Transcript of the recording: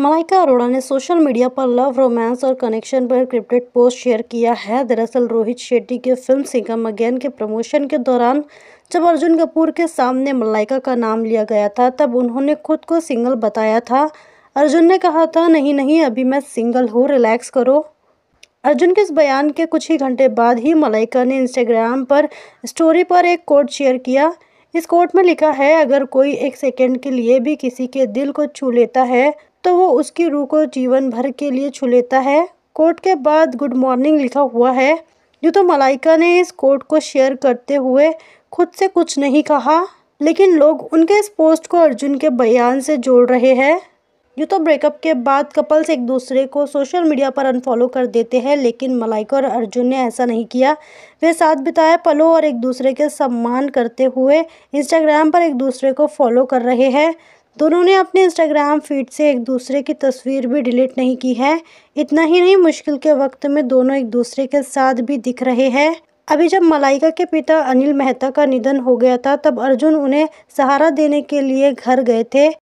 मलाइका अरोड़ा ने social media पर love romance और कनेक्शन पर क्रिप्टेड पोस्ट शेयर किया है दरअसल रोहित शेट्टी के फिल्म सिंगम अगेन के प्रमोशन के दौरान जब अर्जुन कपूर के सामने मलाइका का नाम लिया गया था तब उन्होंने खुद को सिंगल बताया था अर्जुन ने कहा था नहीं नहीं अभी मैं सिंगल हूँ रिलैक्स करो अर्जुन के इस बयान के कुछ ही घंटे बाद ही मलाइका ने इंस्टाग्राम पर स्टोरी पर एक कोड शेयर किया इस कोर्ट में लिखा है अगर कोई एक सेकेंड के लिए भी किसी के दिल को छू लेता है तो वो उसकी रूह को जीवन भर के लिए छू लेता है कोर्ट के बाद गुड मॉर्निंग लिखा हुआ है जो तो मलाइका ने इस कोट को शेयर करते हुए खुद से कुछ नहीं कहा लेकिन लोग उनके इस पोस्ट को अर्जुन के बयान से जोड़ रहे हैं यूँ तो ब्रेकअप के बाद कपल्स एक दूसरे को सोशल मीडिया पर अनफॉलो कर देते हैं लेकिन मलाइका और अर्जुन ने ऐसा नहीं किया वे साथ बिताए पलों और एक दूसरे के सम्मान करते हुए इंस्टाग्राम पर एक दूसरे को फॉलो कर रहे हैं दोनों ने अपने इंस्टाग्राम फीड से एक दूसरे की तस्वीर भी डिलीट नहीं की है इतना ही नहीं मुश्किल के वक्त में दोनों एक दूसरे के साथ भी दिख रहे हैं अभी जब मलाइका के पिता अनिल मेहता का निधन हो गया था तब अर्जुन उन्हें सहारा देने के लिए घर गए थे